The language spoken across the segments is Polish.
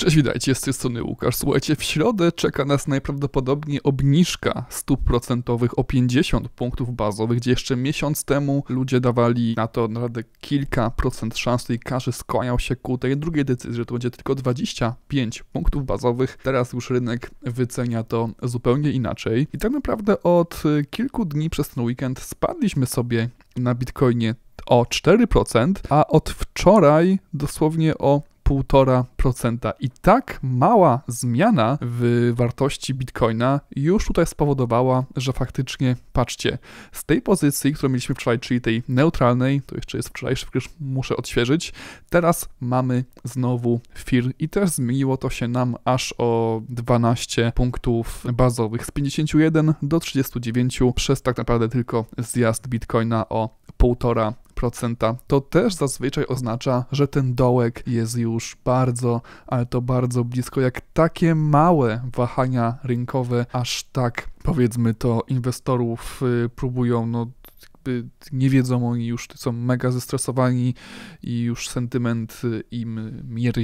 Cześć, witajcie, z tej strony Łukasz. Słuchajcie, w środę czeka nas najprawdopodobniej obniżka stóp procentowych o 50 punktów bazowych, gdzie jeszcze miesiąc temu ludzie dawali na to naprawdę kilka procent szans i każdy skłaniał się ku tej drugiej decyzji, że to będzie tylko 25 punktów bazowych. Teraz już rynek wycenia to zupełnie inaczej. I tak naprawdę od kilku dni przez ten weekend spadliśmy sobie na Bitcoinie o 4%, a od wczoraj dosłownie o 1,5%. I tak mała zmiana w wartości bitcoina już tutaj spowodowała, że faktycznie, patrzcie, z tej pozycji, którą mieliśmy wczoraj, czyli tej neutralnej, to jeszcze jest wczorajszy, przecież muszę odświeżyć, teraz mamy znowu FIR i też zmieniło to się nam aż o 12 punktów bazowych, z 51 do 39 przez tak naprawdę tylko zjazd bitcoina o 1,5% to też zazwyczaj oznacza, że ten dołek jest już bardzo, ale to bardzo blisko, jak takie małe wahania rynkowe, aż tak powiedzmy to inwestorów y, próbują no, nie wiedzą, oni już są mega zestresowani i już sentyment im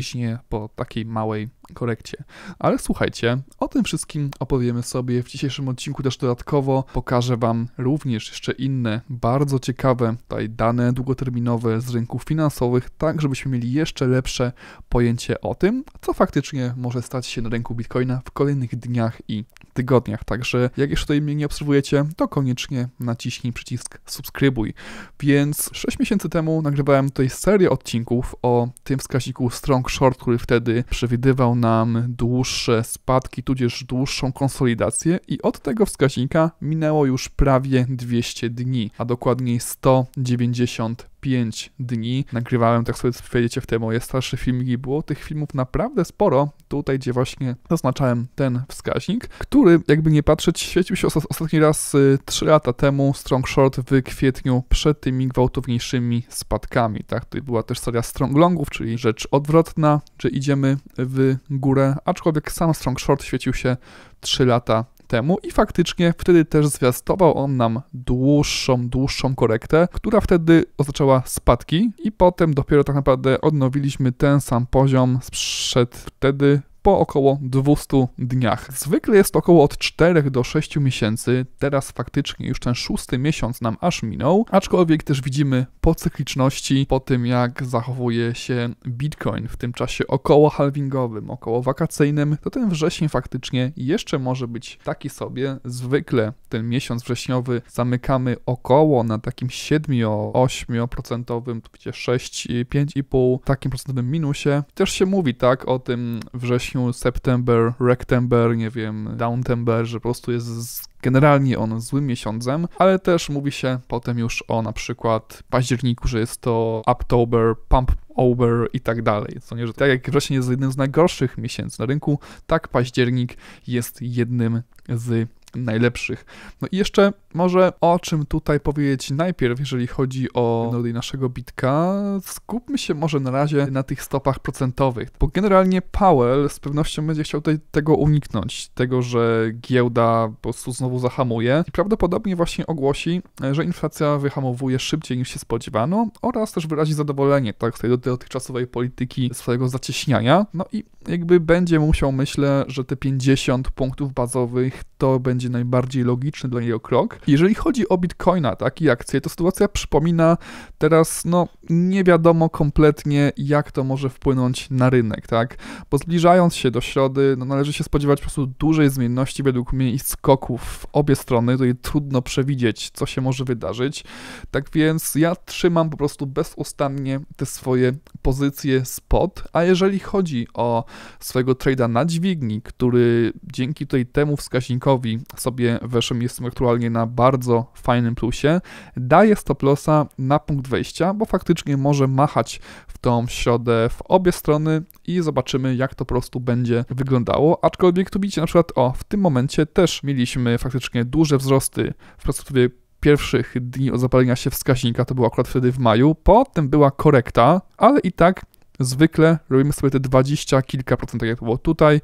się po takiej małej korekcie. Ale słuchajcie, o tym wszystkim opowiemy sobie w dzisiejszym odcinku też dodatkowo. Pokażę Wam również jeszcze inne bardzo ciekawe tutaj dane długoterminowe z rynków finansowych, tak żebyśmy mieli jeszcze lepsze pojęcie o tym, co faktycznie może stać się na rynku Bitcoina w kolejnych dniach i tygodniach. Także jak jeszcze tutaj mnie nie obserwujecie, to koniecznie naciśnij przycisk subskrybuj. Więc 6 miesięcy temu nagrywałem tutaj serię odcinków o tym wskaźniku Strong Short, który wtedy przewidywał nam dłuższe spadki, tudzież dłuższą konsolidację i od tego wskaźnika minęło już prawie 200 dni, a dokładniej 190 5 dni. Nagrywałem, tak sobie wejdziecie w te moje starsze filmiki, było tych filmów naprawdę sporo. Tutaj, gdzie właśnie zaznaczałem ten wskaźnik, który, jakby nie patrzeć, świecił się ostatni raz 3 y, lata temu, Strong Short w kwietniu, przed tymi gwałtowniejszymi spadkami. Tak, tutaj była też seria Strong Longów, czyli rzecz odwrotna, że idziemy w górę, aczkolwiek sam Strong Short świecił się 3 lata temu i faktycznie wtedy też zwiastował on nam dłuższą, dłuższą korektę, która wtedy oznaczała spadki i potem dopiero tak naprawdę odnowiliśmy ten sam poziom sprzed wtedy po około 200 dniach. Zwykle jest około od 4 do 6 miesięcy, teraz faktycznie już ten szósty miesiąc nam aż minął, aczkolwiek też widzimy po cykliczności, po tym jak zachowuje się Bitcoin w tym czasie około halvingowym, około wakacyjnym, to ten wrzesień faktycznie jeszcze może być taki sobie. Zwykle ten miesiąc wrześniowy zamykamy około na takim 7-8%, to widzicie 6-5,5% takim procentowym minusie. Też się mówi tak o tym wrześniu September, Rectember, nie wiem, Downtember, że po prostu jest generalnie on złym miesiącem, ale też mówi się potem już o na przykład październiku, że jest to Uptober, Pump Over i tak dalej. Co nie, że tak jak wrzesień jest jednym z najgorszych miesięcy na rynku, tak październik jest jednym z najlepszych. No i jeszcze może o czym tutaj powiedzieć najpierw, jeżeli chodzi o nody naszego bitka, skupmy się może na razie na tych stopach procentowych, bo generalnie Powell z pewnością będzie chciał tutaj tego uniknąć, tego, że giełda po prostu znowu zahamuje i prawdopodobnie właśnie ogłosi, e, że inflacja wyhamowuje szybciej niż się spodziewano oraz też wyrazi zadowolenie tak, z tej dotychczasowej polityki swojego zacieśniania. No i jakby będzie musiał, myślę, że te 50 punktów bazowych to będzie najbardziej logiczny dla niego krok. Jeżeli chodzi o Bitcoina, tak, i akcje, to sytuacja przypomina teraz, no, nie wiadomo kompletnie, jak to może wpłynąć na rynek, tak, bo zbliżając się do środy, no, należy się spodziewać po prostu dużej zmienności według mnie i skoków w obie strony, tutaj trudno przewidzieć, co się może wydarzyć, tak więc ja trzymam po prostu bezustannie te swoje pozycje spot, a jeżeli chodzi o swojego trade'a na dźwigni, który dzięki tutaj temu wskaźnikowi sobie weszłem, jestem aktualnie na bardzo fajnym plusie, daje stop lossa na punkt wejścia, bo faktycznie może machać w tą środę w obie strony i zobaczymy, jak to po prostu będzie wyglądało. Aczkolwiek tu widzicie na przykład, o, w tym momencie też mieliśmy faktycznie duże wzrosty w perspektywie pierwszych dni od zapalenia się wskaźnika, to było akurat wtedy w maju, potem była korekta, ale i tak Zwykle robimy sobie te 20 kilka procent, tak jak to było tutaj,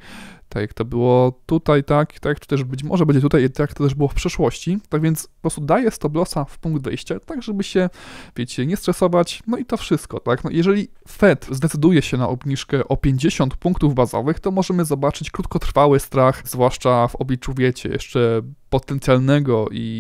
tak jak to było tutaj, tak, tak czy to też być może będzie tutaj, tak jak to też było w przeszłości. Tak więc po prostu daję stop lossa w punkt wyjścia tak żeby się, wiecie, nie stresować, no i to wszystko, tak. No jeżeli Fed zdecyduje się na obniżkę o 50 punktów bazowych, to możemy zobaczyć krótkotrwały strach, zwłaszcza w obliczu, wiecie, jeszcze potencjalnego i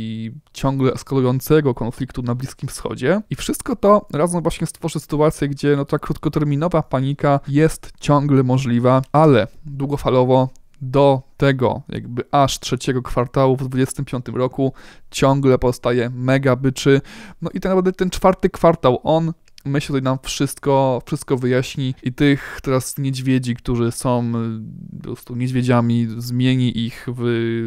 ciągle eskalującego konfliktu na Bliskim Wschodzie. I wszystko to razem właśnie stworzy sytuację, gdzie no ta krótkoterminowa panika jest ciągle możliwa, ale długofalowo do tego, jakby aż trzeciego kwartału w 2025 roku ciągle powstaje mega byczy. No i tak naprawdę ten czwarty kwartał, on myślę, że nam wszystko, wszystko wyjaśni i tych teraz niedźwiedzi, którzy są y, po prostu niedźwiedziami, zmieni ich w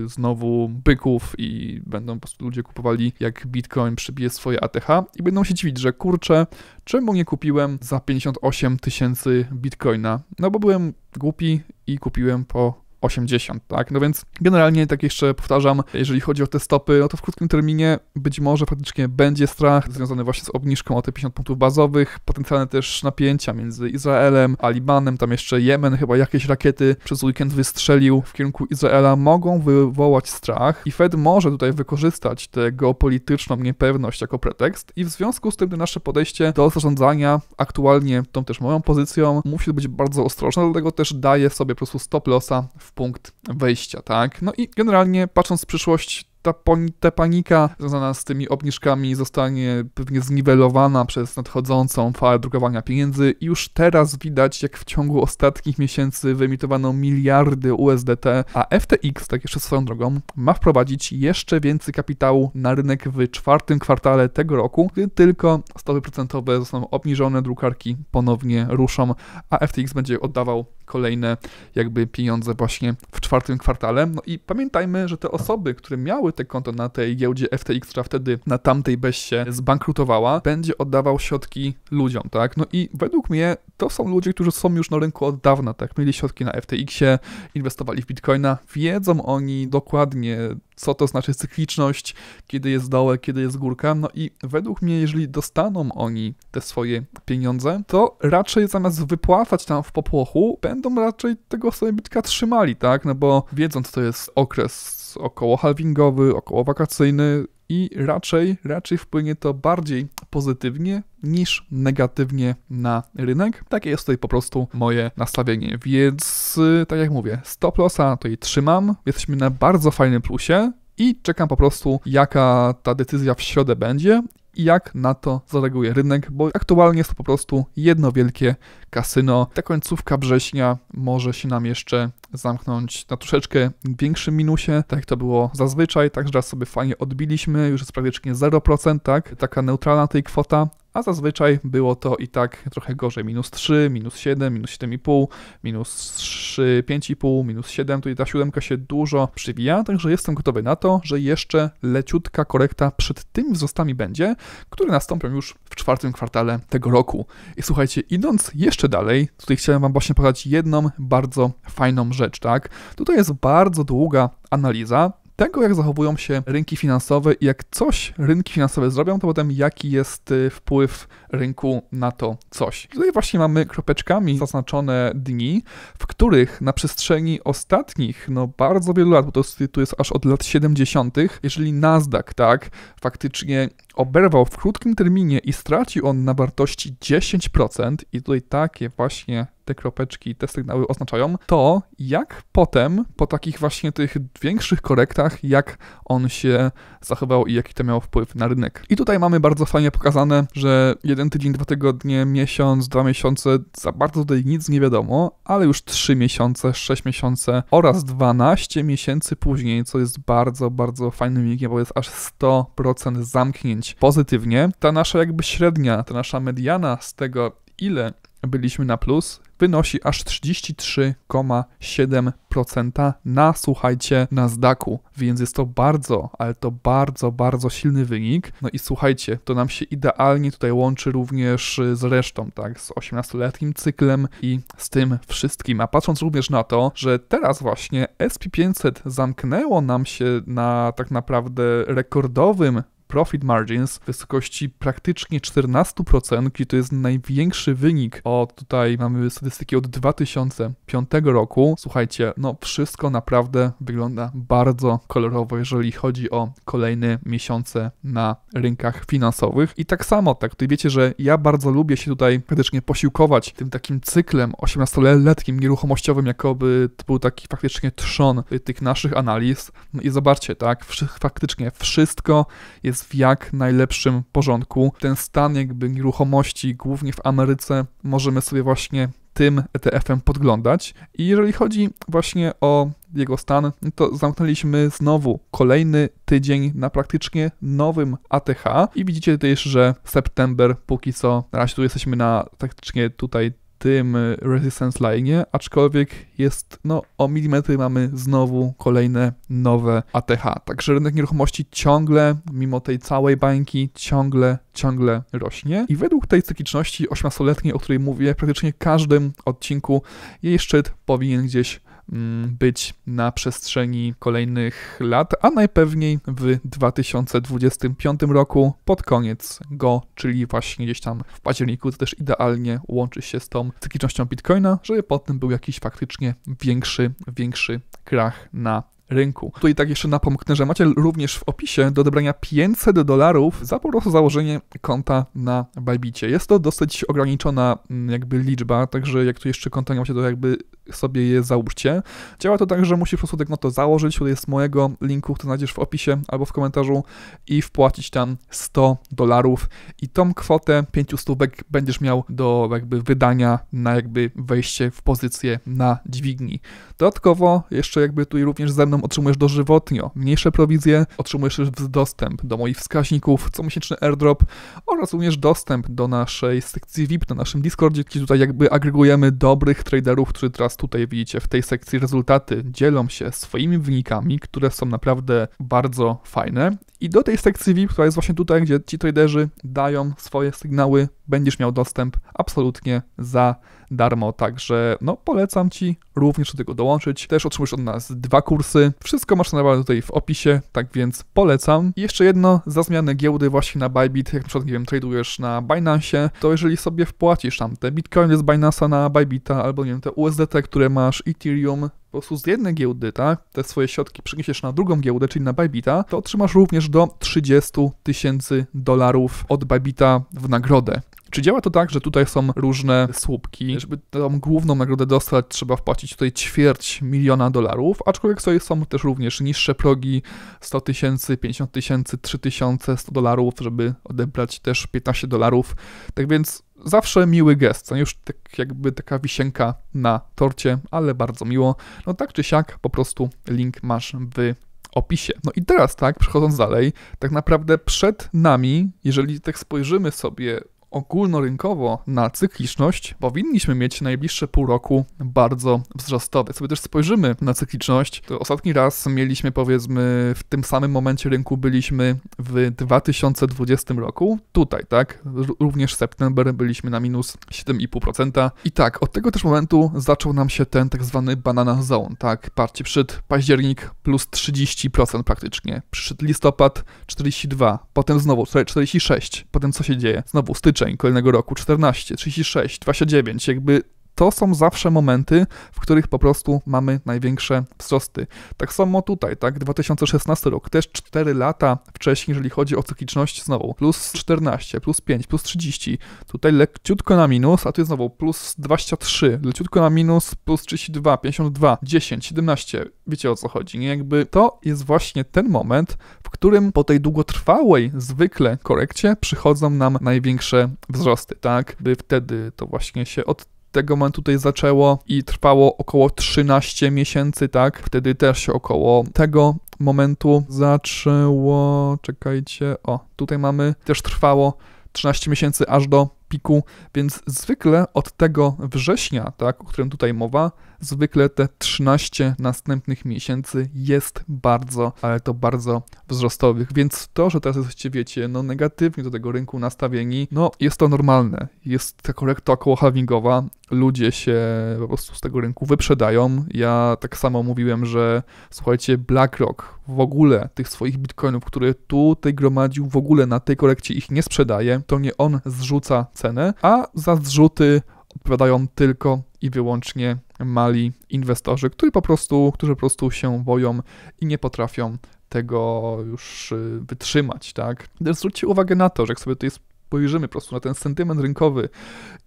znowu byków i będą po prostu ludzie kupowali, jak Bitcoin przybije swoje ATH i będą się dziwić, że kurczę, czemu nie kupiłem za 58 tysięcy Bitcoina? No bo byłem głupi i kupiłem po 80, tak? No więc generalnie, tak jeszcze powtarzam, jeżeli chodzi o te stopy, no to w krótkim terminie być może faktycznie będzie strach związany właśnie z obniżką o te 50 punktów bazowych, potencjalne też napięcia między Izraelem a Libanem, tam jeszcze Jemen chyba jakieś rakiety przez weekend wystrzelił w kierunku Izraela, mogą wywołać strach i Fed może tutaj wykorzystać tę geopolityczną niepewność jako pretekst i w związku z tym nasze podejście do zarządzania aktualnie tą też moją pozycją musi być bardzo ostrożne, dlatego też daję sobie po prostu stop lossa w punkt wejścia, tak? No i generalnie patrząc w przyszłość, ta, ta panika związana z tymi obniżkami zostanie pewnie zniwelowana przez nadchodzącą falę drukowania pieniędzy. Już teraz widać, jak w ciągu ostatnich miesięcy wyemitowano miliardy USDT, a FTX, tak jeszcze swoją drogą, ma wprowadzić jeszcze więcej kapitału na rynek w czwartym kwartale tego roku, gdy tylko stopy procentowe zostaną obniżone, drukarki ponownie ruszą, a FTX będzie oddawał kolejne jakby pieniądze właśnie czwartym kwartale. No i pamiętajmy, że te osoby, które miały te konto na tej giełdzie FTX, która wtedy na tamtej beście zbankrutowała, będzie oddawał środki ludziom, tak? No i według mnie to są ludzie, którzy są już na rynku od dawna, tak? Mieli środki na FTX-ie, inwestowali w Bitcoina, wiedzą oni dokładnie, co to znaczy cykliczność, kiedy jest dołek, kiedy jest górka. No i według mnie, jeżeli dostaną oni te swoje pieniądze, to raczej zamiast wypłacać tam w popłochu, będą raczej tego sobie bytka trzymali, tak? No bo wiedząc to jest okres około halvingowy około wakacyjny, i raczej, raczej wpłynie to bardziej pozytywnie niż negatywnie na rynek. Takie jest tutaj po prostu moje nastawienie. Więc y, tak jak mówię, stop lossa tutaj trzymam. Jesteśmy na bardzo fajnym plusie i czekam po prostu, jaka ta decyzja w środę będzie i jak na to zareaguje rynek, bo aktualnie jest to po prostu jedno wielkie kasyno. Ta końcówka września może się nam jeszcze zamknąć na troszeczkę większym minusie, tak jak to było zazwyczaj, także sobie fajnie odbiliśmy, już jest prawie 0%, tak? Taka neutralna tej kwota, a zazwyczaj było to i tak trochę gorzej. Minus 3, minus 7, minus 7,5, minus 3, 5,5, minus 7, tutaj ta siódemka się dużo przywija, także jestem gotowy na to, że jeszcze leciutka korekta przed tymi wzrostami będzie, które nastąpią już w czwartym kwartale tego roku. I słuchajcie, idąc jeszcze dalej, tutaj chciałem Wam właśnie pokazać jedną bardzo fajną rzecz, tak? Tutaj jest bardzo długa analiza, tego, jak zachowują się rynki finansowe i jak coś rynki finansowe zrobią, to potem jaki jest y, wpływ rynku na to coś. Tutaj właśnie mamy kropeczkami zaznaczone dni, w których na przestrzeni ostatnich, no bardzo wielu lat, bo to jest, tu jest aż od lat 70., jeżeli Nasdaq, tak, faktycznie oberwał w krótkim terminie i stracił on na wartości 10% i tutaj takie właśnie te kropeczki, te sygnały oznaczają, to jak potem po takich właśnie tych większych korektach, jak on się zachował i jaki to miał wpływ na rynek. I tutaj mamy bardzo fajnie pokazane, że jeden tydzień, dwa tygodnie, miesiąc, dwa miesiące, za bardzo tutaj nic nie wiadomo, ale już trzy miesiące, sześć miesięcy oraz 12 miesięcy później, co jest bardzo, bardzo fajnym wynikiem, bo jest aż 100% zamknięć pozytywnie. Ta nasza jakby średnia, ta nasza mediana z tego, ile byliśmy na plus, wynosi aż 33,7% na, słuchajcie, zdaku. więc jest to bardzo, ale to bardzo, bardzo silny wynik. No i słuchajcie, to nam się idealnie tutaj łączy również z resztą, tak, z 18-letnim cyklem i z tym wszystkim. A patrząc również na to, że teraz właśnie SP500 zamknęło nam się na tak naprawdę rekordowym profit margins w wysokości praktycznie 14%, czyli to jest największy wynik od tutaj mamy statystyki od 2005 roku. Słuchajcie, no wszystko naprawdę wygląda bardzo kolorowo, jeżeli chodzi o kolejne miesiące na rynkach finansowych. I tak samo, tak, tutaj wiecie, że ja bardzo lubię się tutaj praktycznie posiłkować tym takim cyklem 18 nieruchomościowym, jakoby to był taki faktycznie trzon tych naszych analiz. No i zobaczcie, tak, faktycznie wszystko jest jest w jak najlepszym porządku. Ten stan jakby nieruchomości, głównie w Ameryce, możemy sobie właśnie tym ETF-em podglądać. I jeżeli chodzi właśnie o jego stan, to zamknęliśmy znowu kolejny tydzień na praktycznie nowym ATH i widzicie też, że september póki co, na razie tu jesteśmy na praktycznie tutaj tym e, Resistance Line, aczkolwiek jest, no, o milimetry mamy znowu kolejne nowe ATH. Także rynek nieruchomości ciągle, mimo tej całej bańki, ciągle, ciągle rośnie. I według tej cykliczności 8 o której mówię, praktycznie każdym odcinku jej szczyt powinien gdzieś Mm, być na przestrzeni kolejnych lat, a najpewniej w 2025 roku pod koniec go, czyli właśnie gdzieś tam w październiku, to też idealnie łączy się z tą cyklicznością Bitcoina, żeby potem był jakiś faktycznie większy, większy krach na rynku. Tutaj tak jeszcze napomknę, że macie również w opisie do odebrania 500 dolarów za po prostu założenie konta na Bybicie. Jest to dosyć ograniczona mm, jakby liczba, także jak tu jeszcze konta nie macie, to jakby sobie je załóżcie. Działa to tak, że musisz po prostu tak no to założyć, tutaj jest mojego linku, to znajdziesz w opisie albo w komentarzu i wpłacić tam 100 dolarów i tą kwotę 500 będziesz miał do jakby wydania na jakby wejście w pozycję na dźwigni. Dodatkowo jeszcze jakby tutaj również ze mną otrzymujesz dożywotnio, mniejsze prowizje, otrzymujesz dostęp do moich wskaźników, comiesięczny airdrop oraz również dostęp do naszej sekcji VIP na naszym Discordzie, gdzie tutaj jakby agregujemy dobrych traderów, którzy teraz tutaj widzicie w tej sekcji rezultaty, dzielą się swoimi wynikami, które są naprawdę bardzo fajne i do tej sekcji VIP, która jest właśnie tutaj, gdzie ci traderzy dają swoje sygnały, będziesz miał dostęp absolutnie za darmo. Także no, polecam ci również do tego dołączyć. Też otrzymujesz od nas dwa kursy. Wszystko masz na tutaj w opisie, tak więc polecam. I jeszcze jedno za zmianę giełdy właśnie na Bybit, jak na przykład, nie wiem, tradujesz na Binance, to jeżeli sobie wpłacisz tam te bitcoiny z Binance'a na Bybita albo nie wiem, te USDT, które masz, Ethereum, po prostu z jednej giełdy, tak, te swoje środki przeniesiesz na drugą giełdę, czyli na Bybita, to otrzymasz również do 30 tysięcy dolarów od Bybita w nagrodę. Czy działa to tak, że tutaj są różne słupki? Żeby tą główną nagrodę dostać, trzeba wpłacić tutaj ćwierć miliona dolarów, aczkolwiek sobie są też również niższe progi 100 tysięcy, 50 tysięcy, tysiące, 100 dolarów, żeby odebrać też 15 dolarów. Tak więc zawsze miły gest, no już tak jakby taka wisienka na torcie, ale bardzo miło. No tak czy siak, po prostu link masz w opisie. No i teraz tak, przechodząc dalej, tak naprawdę przed nami, jeżeli tak spojrzymy sobie ogólnorynkowo na cykliczność powinniśmy mieć najbliższe pół roku bardzo wzrostowe. Sobie też spojrzymy na cykliczność, to ostatni raz mieliśmy powiedzmy w tym samym momencie rynku byliśmy w 2020 roku, tutaj tak, również september byliśmy na minus 7,5% i tak, od tego też momentu zaczął nam się ten tak zwany banana zone, tak, parcie przed październik plus 30% praktycznie, przyszedł listopad 42, potem znowu 46, potem co się dzieje, znowu styczeń przestrzeń kolejnego roku 14, 36, 29, jakby to są zawsze momenty, w których po prostu mamy największe wzrosty. Tak samo tutaj, tak, 2016 rok, też 4 lata wcześniej, jeżeli chodzi o cykliczność znowu, plus 14, plus 5, plus 30, tutaj leciutko na minus, a tu jest znowu plus 23, leciutko na minus, plus 32, 52, 10, 17, wiecie o co chodzi, nie? Jakby to jest właśnie ten moment, w którym po tej długotrwałej zwykle korekcie przychodzą nam największe wzrosty, tak, by wtedy to właśnie się od tego momentu tutaj zaczęło i trwało około 13 miesięcy, tak? Wtedy też się około tego momentu zaczęło, czekajcie, o, tutaj mamy, też trwało 13 miesięcy aż do piku, więc zwykle od tego września, tak, o którym tutaj mowa, zwykle te 13 następnych miesięcy jest bardzo, ale to bardzo wzrostowych, więc to, że teraz jesteście, wiecie, no negatywnie do tego rynku nastawieni, no jest to normalne, jest ta korekta havingowa ludzie się po prostu z tego rynku wyprzedają. Ja tak samo mówiłem, że słuchajcie, BlackRock w ogóle tych swoich bitcoinów, które tutaj gromadził, w ogóle na tej korekcie ich nie sprzedaje. To nie on zrzuca cenę, a za zrzuty odpowiadają tylko i wyłącznie mali inwestorzy, którzy po prostu, którzy po prostu się boją i nie potrafią tego już y, wytrzymać, tak? Zwróćcie uwagę na to, że jak sobie tutaj spojrzymy po prostu na ten sentyment rynkowy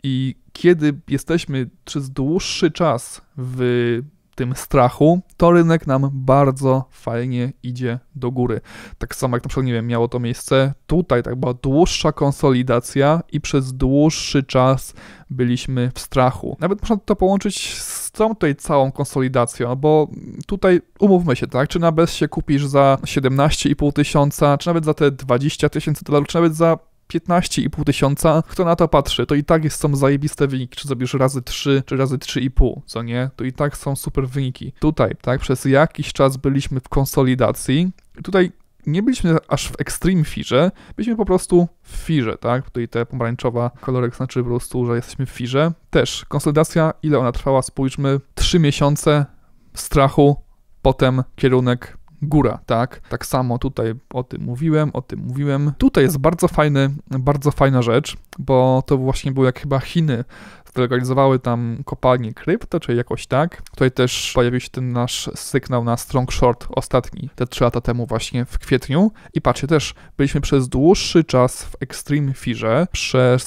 i kiedy jesteśmy przez dłuższy czas w tym strachu, to rynek nam bardzo fajnie idzie do góry. Tak samo jak na przykład, nie wiem, miało to miejsce tutaj, tak była dłuższa konsolidacja i przez dłuższy czas byliśmy w strachu. Nawet można to połączyć z tą tutaj całą konsolidacją, no bo tutaj umówmy się, tak, czy na bez się kupisz za 17,5 tysiąca, czy nawet za te 20 tysięcy dolarów, czy nawet za 15,5 tysiąca, kto na to patrzy, to i tak jest, są zajebiste wyniki, czy zrobisz razy 3, czy razy 3,5, co nie? To i tak są super wyniki. Tutaj, tak, przez jakiś czas byliśmy w konsolidacji, tutaj nie byliśmy aż w Extreme Firze, byliśmy po prostu w Firze, tak? Tutaj te pomarańczowa kolorek znaczy po prostu, że jesteśmy w Firze. Też konsolidacja, ile ona trwała, spójrzmy, 3 miesiące strachu, potem kierunek góra, tak? Tak samo tutaj o tym mówiłem, o tym mówiłem. Tutaj jest bardzo fajny, bardzo fajna rzecz, bo to właśnie było jak chyba Chiny zlegalizowały tam kopalnie krypto, czy jakoś tak. Tutaj też pojawił się ten nasz sygnał na Strong Short ostatni, te 3 lata temu właśnie w kwietniu. I patrzcie, też byliśmy przez dłuższy czas w Extreme Firze, przez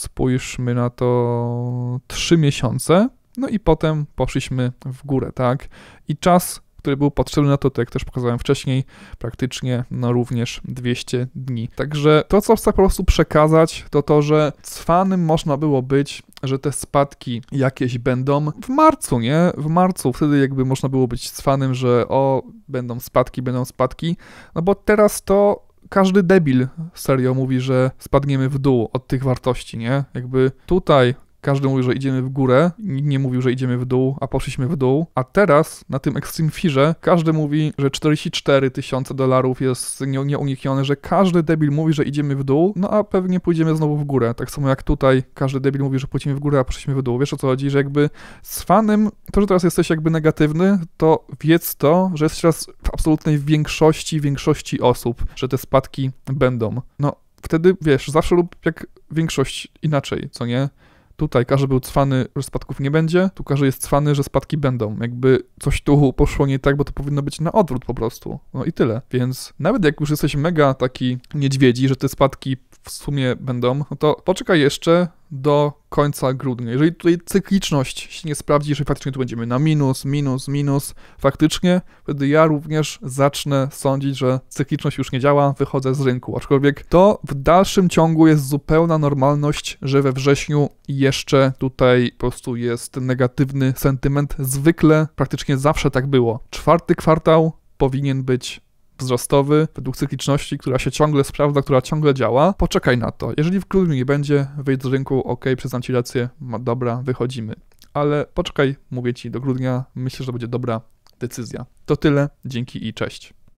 spójrzmy na to 3 miesiące, no i potem poszliśmy w górę, tak? I czas który był potrzebny na to, tak jak też pokazałem wcześniej, praktycznie no również 200 dni. Także to, co chcę po prostu przekazać, to to, że cwanym można było być, że te spadki jakieś będą w marcu, nie? W marcu, wtedy jakby można było być cwanym, że o, będą spadki, będą spadki, no bo teraz to każdy debil serio mówi, że spadniemy w dół od tych wartości, nie? Jakby tutaj każdy mówił, że idziemy w górę, nikt nie mówił, że idziemy w dół, a poszliśmy w dół. A teraz na tym Extreme Firze każdy mówi, że 44 tysiące dolarów jest nieuniknione, że każdy debil mówi, że idziemy w dół, no a pewnie pójdziemy znowu w górę. Tak samo jak tutaj każdy debil mówi, że pójdziemy w górę, a poszliśmy w dół. Wiesz o co chodzi, że jakby z fanem, to, że teraz jesteś jakby negatywny, to wiedz to, że jesteś teraz w absolutnej większości, większości osób, że te spadki będą. No wtedy wiesz, zawsze lub jak większość inaczej, co nie? Tutaj każdy był cwany, że spadków nie będzie, tu każdy jest cwany, że spadki będą. Jakby coś tu poszło nie tak, bo to powinno być na odwrót po prostu. No i tyle. Więc nawet jak już jesteś mega taki niedźwiedzi, że te spadki w sumie będą, no to poczekaj jeszcze do końca grudnia. Jeżeli tutaj cykliczność się nie sprawdzi, jeżeli faktycznie tu będziemy na minus, minus, minus, faktycznie, wtedy ja również zacznę sądzić, że cykliczność już nie działa, wychodzę z rynku. Aczkolwiek to w dalszym ciągu jest zupełna normalność, że we wrześniu jeszcze tutaj po prostu jest negatywny sentyment. Zwykle, praktycznie zawsze tak było. Czwarty kwartał powinien być wzrostowy według cykliczności, która się ciągle sprawdza, która ciągle działa, poczekaj na to. Jeżeli w grudniu nie będzie, wyjdź z rynku, ok, przyznam ci rację, dobra, wychodzimy. Ale poczekaj, mówię ci, do grudnia myślę, że będzie dobra decyzja. To tyle, dzięki i cześć.